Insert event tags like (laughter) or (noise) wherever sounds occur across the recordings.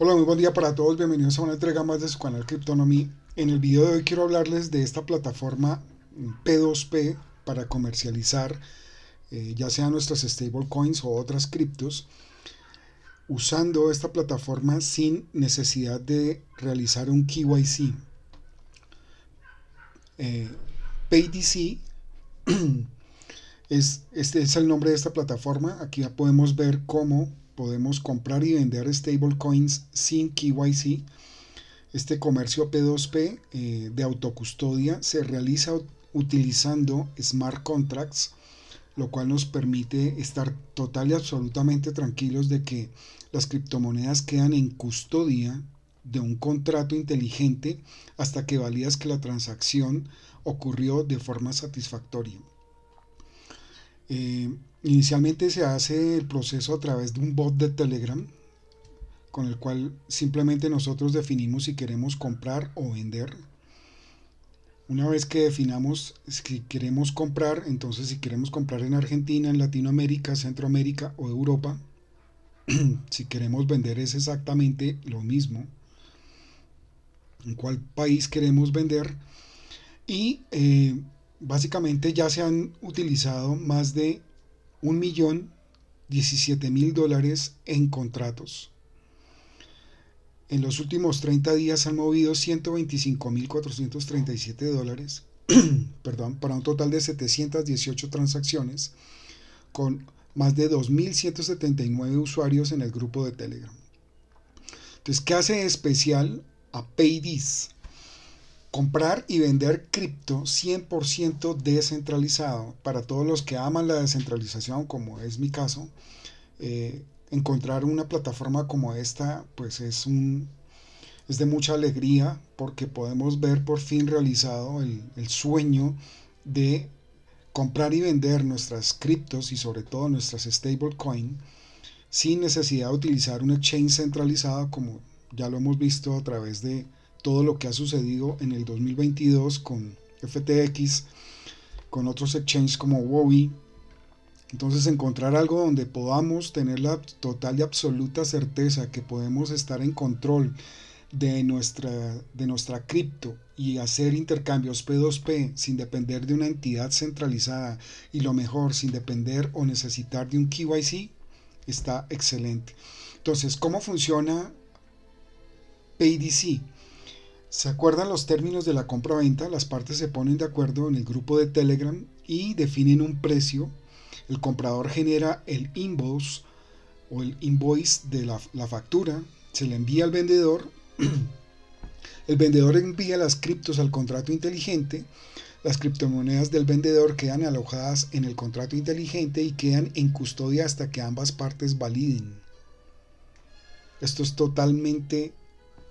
Hola, muy buen día para todos. Bienvenidos a una entrega más de su canal Cryptonomy. En el video de hoy quiero hablarles de esta plataforma P2P mm, para comercializar eh, ya sea nuestras stablecoins o otras criptos usando esta plataforma sin necesidad de realizar un KYC. Eh, PayDC (clears throat) es, este es el nombre de esta plataforma. Aquí ya podemos ver cómo podemos comprar y vender stablecoins sin KYC. Este comercio P2P eh, de autocustodia se realiza utilizando smart contracts, lo cual nos permite estar total y absolutamente tranquilos de que las criptomonedas quedan en custodia de un contrato inteligente hasta que validas que la transacción ocurrió de forma satisfactoria. Eh, Inicialmente se hace el proceso a través de un bot de Telegram con el cual simplemente nosotros definimos si queremos comprar o vender. Una vez que definamos si queremos comprar, entonces si queremos comprar en Argentina, en Latinoamérica, Centroamérica o Europa, (clears throat) si queremos vender es exactamente lo mismo. En cuál país queremos vender. Y eh, básicamente ya se han utilizado más de 1.017.000 dólares en contratos. En los últimos 30 días han movido 125.437 dólares, (clears throat) perdón, para un total de 718 transacciones con más de 2.179 usuarios en el grupo de Telegram. Entonces, ¿qué hace especial a Paydis? comprar y vender cripto 100% descentralizado para todos los que aman la descentralización como es mi caso eh, encontrar una plataforma como esta pues es un es de mucha alegría porque podemos ver por fin realizado el, el sueño de comprar y vender nuestras criptos y sobre todo nuestras stablecoin sin necesidad de utilizar una chain centralizada como ya lo hemos visto a través de todo lo que ha sucedido en el 2022 con FTX, con otros exchanges como Wobi. Entonces encontrar algo donde podamos tener la total y absoluta certeza que podemos estar en control de nuestra, de nuestra cripto y hacer intercambios P2P sin depender de una entidad centralizada y lo mejor, sin depender o necesitar de un KYC, está excelente. Entonces, ¿cómo funciona PDC? Se acuerdan los términos de la compra-venta las partes se ponen de acuerdo en el grupo de Telegram y definen un precio. El comprador genera el invoice o el invoice de la, la factura, se le envía al vendedor, (clears throat) el vendedor envía las criptos al contrato inteligente, las criptomonedas del vendedor quedan alojadas en el contrato inteligente y quedan en custodia hasta que ambas partes validen. Esto es totalmente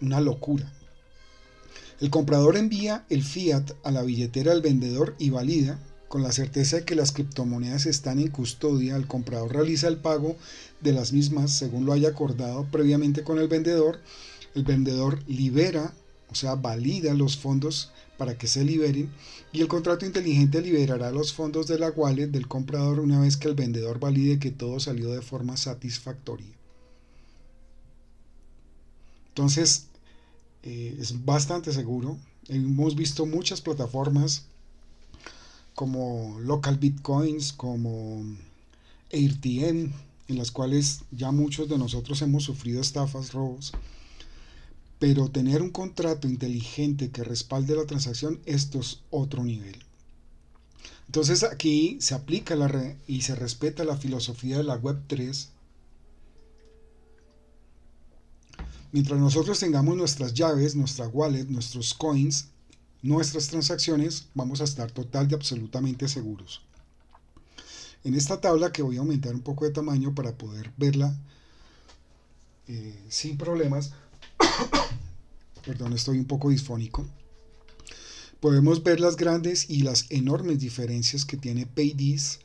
una locura. El comprador envía el fiat a la billetera del vendedor y valida, con la certeza de que las criptomonedas están en custodia, el comprador realiza el pago de las mismas según lo haya acordado previamente con el vendedor, el vendedor libera, o sea, valida los fondos para que se liberen y el contrato inteligente liberará los fondos de la wallet del comprador una vez que el vendedor valide que todo salió de forma satisfactoria. Entonces, eh, es bastante seguro. Hemos visto muchas plataformas como Local Bitcoins, como AirTM, en las cuales ya muchos de nosotros hemos sufrido estafas, robos. Pero tener un contrato inteligente que respalde la transacción, esto es otro nivel. Entonces aquí se aplica la y se respeta la filosofía de la Web 3 Mientras nosotros tengamos nuestras llaves, nuestra wallet, nuestros coins, nuestras transacciones, vamos a estar total y absolutamente seguros. En esta tabla que voy a aumentar un poco de tamaño para poder verla eh, sin problemas, (coughs) perdón, estoy un poco disfónico, podemos ver las grandes y las enormes diferencias que tiene Paydis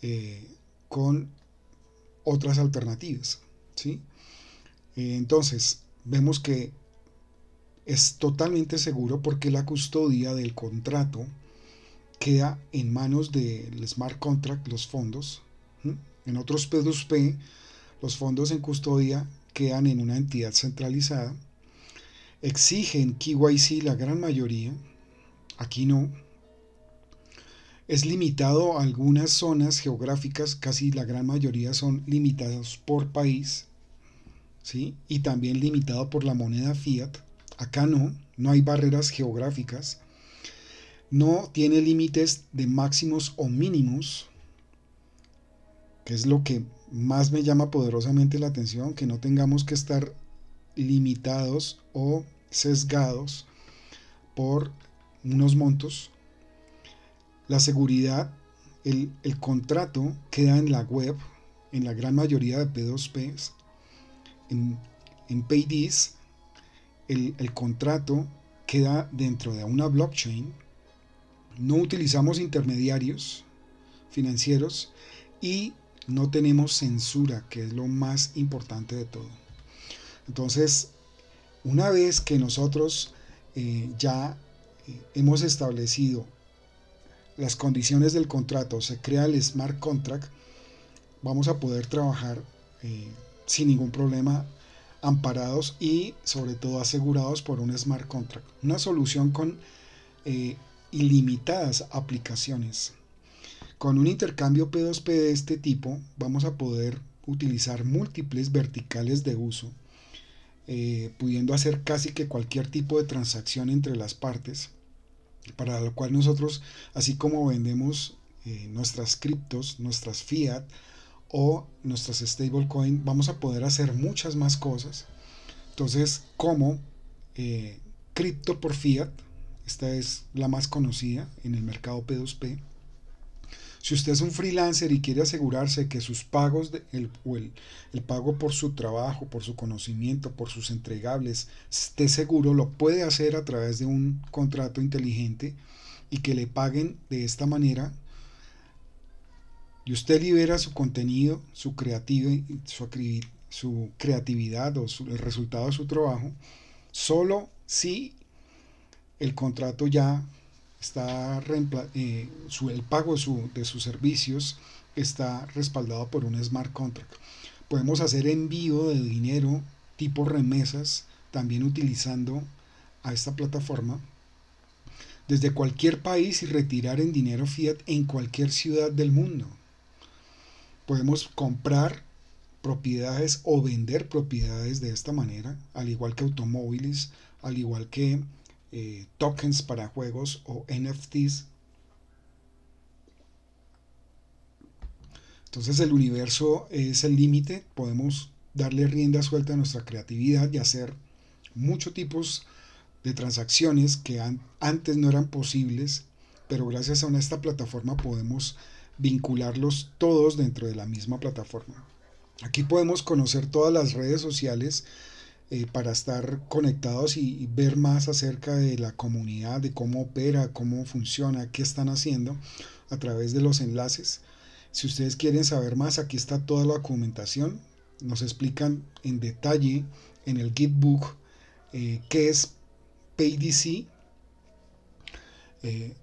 eh, con otras alternativas. ¿sí? Eh, entonces, vemos que es totalmente seguro porque la custodia del contrato queda en manos del smart contract, los fondos. En otros P2P, los fondos en custodia quedan en una entidad centralizada. Exigen KYC la gran mayoría, aquí no. Es limitado a algunas zonas geográficas, casi la gran mayoría son limitados por país y también limitado por la moneda fiat. Acá no, no hay barreras geográficas. No tiene límites de máximos o mínimos, que es lo que más me llama poderosamente la atención, que no tengamos que estar limitados o sesgados por unos montos. La seguridad, el, el contrato queda en la web, en la gran mayoría de P2Ps, en, en el, contrato queda dentro de una blockchain, no utilizamos intermediarios financieros y no tenemos censura, que es lo más importante de todo. Entonces, una vez que nosotros eh, ya eh, hemos establecido las condiciones del contrato, se crea el smart contract, vamos a poder trabajar eh, sin ningún problema amparados y sobre todo asegurados por un smart contract. Una solución con eh, ilimitadas aplicaciones. Con un intercambio P2P de este tipo vamos a poder utilizar múltiples verticales de uso, eh, pudiendo hacer casi que cualquier tipo de transacción entre las partes, para lo cual nosotros, así como vendemos eh, nuestras criptos, nuestras fiat, o nuestras stablecoin, vamos a poder hacer muchas más cosas. Entonces, como eh, cripto por fiat, esta es la más conocida en el mercado P2P. Si usted es un freelancer y quiere asegurarse que sus pagos el, el, pago por su trabajo, por su conocimiento, por sus entregables esté seguro, lo puede hacer a través de un contrato inteligente y que le paguen de esta manera y usted libera su contenido, su, su, creatividad o el resultado de su trabajo, solo si el contrato ya está, eh, el pago de sus servicios está respaldado por un smart contract. Podemos hacer envío de dinero tipo remesas también utilizando a esta plataforma desde cualquier país y retirar en dinero fiat en cualquier ciudad del mundo podemos comprar propiedades o vender propiedades de esta manera, al igual que automóviles, al igual que eh, tokens para juegos o NFTs. Entonces el universo es el límite, podemos darle rienda suelta a nuestra creatividad y hacer muchos tipos de transacciones que antes no eran posibles, pero gracias a esta plataforma podemos vincularlos todos dentro de la misma plataforma. Aquí podemos conocer todas las redes sociales eh, para estar conectados y, ver más acerca de la comunidad, de cómo opera, cómo funciona, qué están haciendo a través de los enlaces. Si ustedes quieren saber más, aquí está toda la documentación. Nos explican en detalle en el Gitbook eh, qué es PayDC, eh,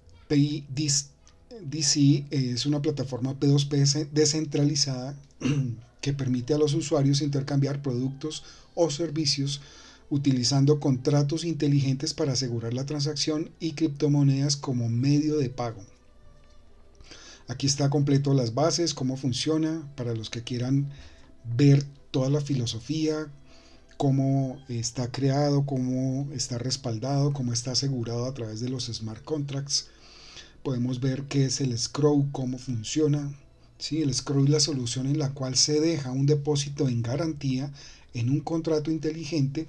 DC es una plataforma P2P descentralizada (clears throat) que permite a los usuarios intercambiar productos o servicios utilizando contratos inteligentes para asegurar la transacción y criptomonedas como medio de pago. Aquí está completo las bases, cómo funciona, para los que quieran ver toda la filosofía, cómo está creado, cómo está respaldado, cómo está asegurado a través de los smart contracts podemos ver qué es el scroll cómo funciona. ¿sí? El scroll es la solución en la cual se deja un depósito en garantía en un contrato inteligente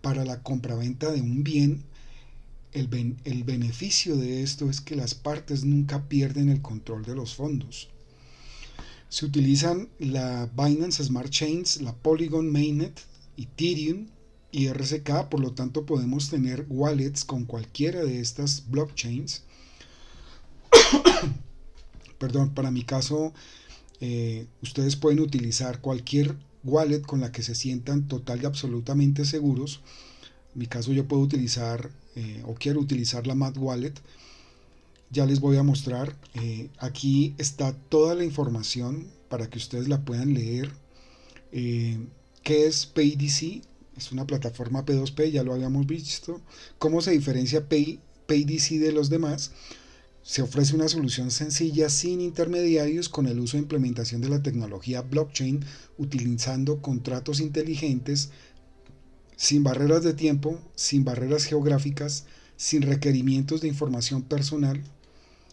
para la compraventa de un bien. El, el beneficio de esto es que las partes nunca pierden el control de los fondos. Se utilizan la Binance Smart Chains, la Polygon Mainnet, Ethereum y RSK, por lo tanto podemos tener wallets con cualquiera de estas blockchains (coughs) Perdón, para mi caso, eh, ustedes pueden utilizar cualquier wallet con la que se sientan total y absolutamente seguros. En mi caso yo puedo utilizar eh, o quiero utilizar la Mad Wallet. Ya les voy a mostrar. Eh, aquí está toda la información para que ustedes la puedan leer. ¿Qué es PayDC? Es una plataforma P2P, ya lo habíamos visto. ¿Cómo se diferencia Pay, PayDC de los demás? Se ofrece una solución sencilla sin intermediarios con el uso e implementación de la tecnología blockchain utilizando contratos inteligentes sin barreras de tiempo, sin barreras geográficas, sin requerimientos de información personal,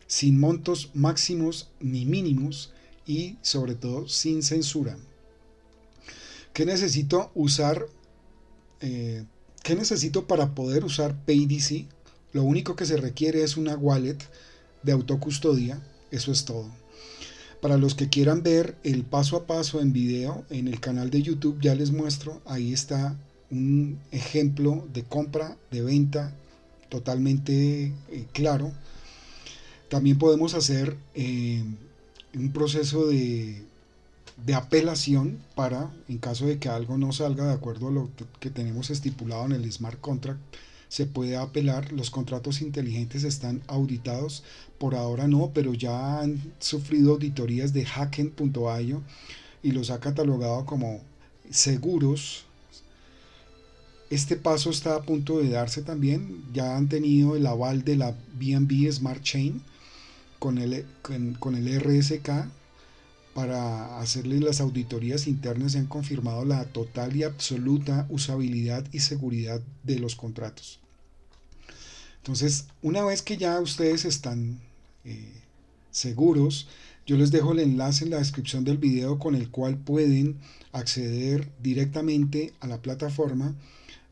sin montos máximos ni mínimos y sobre todo sin censura. ¿Qué necesito usar? Eh, necesito para poder usar PayDC? Lo único que se requiere es una wallet de autocustodia. Eso es todo. Para los que quieran ver el paso a paso en video en el canal de YouTube, ya les muestro, ahí está un ejemplo de compra, de venta totalmente eh, claro. También podemos hacer eh, un proceso de, de, apelación para, en caso de que algo no salga de acuerdo a lo que tenemos estipulado en el smart contract, se puede apelar, los contratos inteligentes están auditados, por ahora no, pero ya han sufrido auditorías de hacken.io y los ha catalogado como seguros. Este paso está a punto de darse también, ya han tenido el aval de la BNB Smart Chain con el, con, con el RSK, para hacerle las auditorías internas se han confirmado la total y absoluta usabilidad y seguridad de los contratos. Entonces, una vez que ya ustedes están eh, seguros, yo les dejo el enlace en la descripción del video con el cual pueden acceder directamente a la plataforma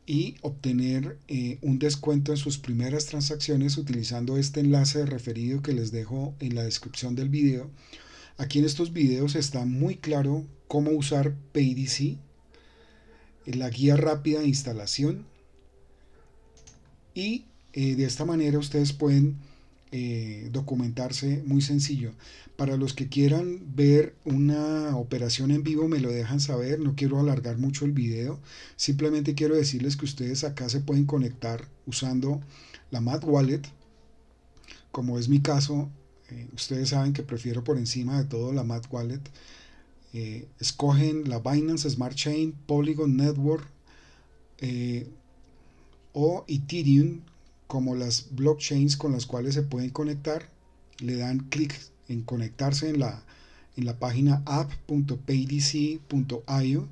y obtener eh, un descuento en sus primeras transacciones utilizando este enlace referido que les dejo en la descripción del video Aquí en estos videos está muy claro cómo usar PIDC, la guía rápida de instalación y eh, de esta manera ustedes pueden eh, documentarse muy sencillo. Para los que quieran ver una operación en vivo me lo dejan saber, no quiero alargar mucho el video, simplemente quiero decirles que ustedes acá se pueden conectar usando la Mad Wallet, como es mi caso, eh, ustedes saben que prefiero por encima de todo la Mat Wallet. Eh, escogen la Binance Smart Chain, Polygon Network eh, o Ethereum como las blockchains con las cuales se pueden conectar. Le dan clic en conectarse en la, en la página app.paydc.io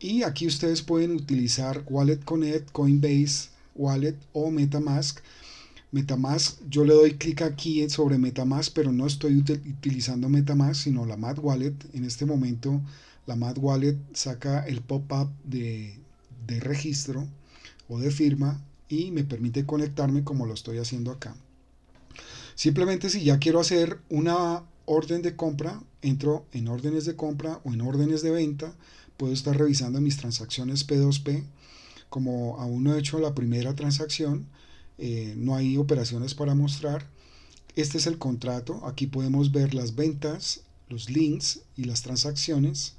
y aquí ustedes pueden utilizar Wallet Connect, Coinbase Wallet o Metamask Metamask, yo le doy clic aquí sobre Metamask, pero no estoy utilizando Metamask, sino la Mad Wallet. En este momento, la Mad Wallet saca el pop-up de, de registro o de firma y me permite conectarme como lo estoy haciendo acá. Simplemente si ya quiero hacer una orden de compra, entro en órdenes de compra o en órdenes de venta, puedo estar revisando mis transacciones P2P, como aún no he hecho la primera transacción, eh, no hay operaciones para mostrar. Este es el contrato, aquí podemos ver las ventas, los links y las transacciones.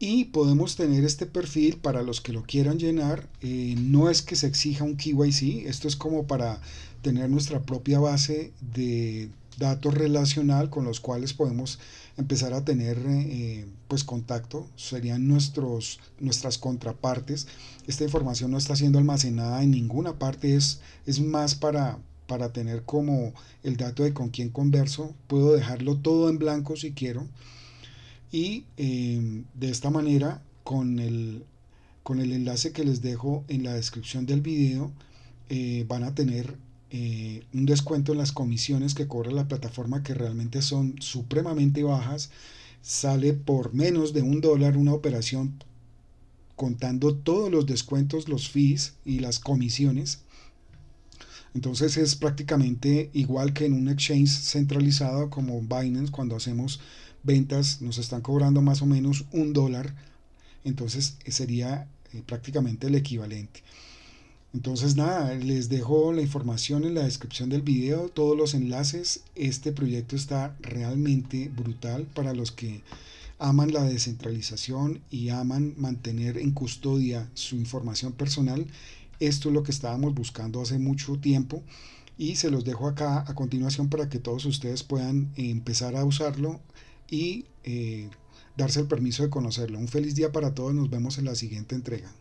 Y podemos tener este perfil para los que lo quieran llenar. Eh, no es que se exija un KYC, esto es como para tener nuestra propia base de datos relacional con los cuales podemos empezar a tener eh, pues contacto serían nuestros nuestras contrapartes esta información no está siendo almacenada en ninguna parte es es más para para tener como el dato de con quién converso puedo dejarlo todo en blanco si quiero y em, de esta manera con el con el enlace que les dejo en la descripción del video eh, van a tener eh, un descuento en las comisiones que cobra la plataforma que realmente son supremamente bajas. Sale por menos de un dólar una operación contando todos los descuentos, los fees y las comisiones. Entonces es prácticamente igual que en un exchange centralizado como Binance cuando hacemos ventas nos están cobrando más o menos un dólar. Entonces sería eh, prácticamente el equivalente. Entonces nada, les dejo la información en la descripción del video, todos los enlaces. Este proyecto está realmente brutal para los que aman la descentralización y aman mantener en custodia su información personal. Esto es lo que estábamos buscando hace mucho tiempo y se los dejo acá a continuación para que todos ustedes puedan empezar a usarlo y eh, darse el permiso de conocerlo. Un feliz día para todos, nos vemos en la siguiente entrega.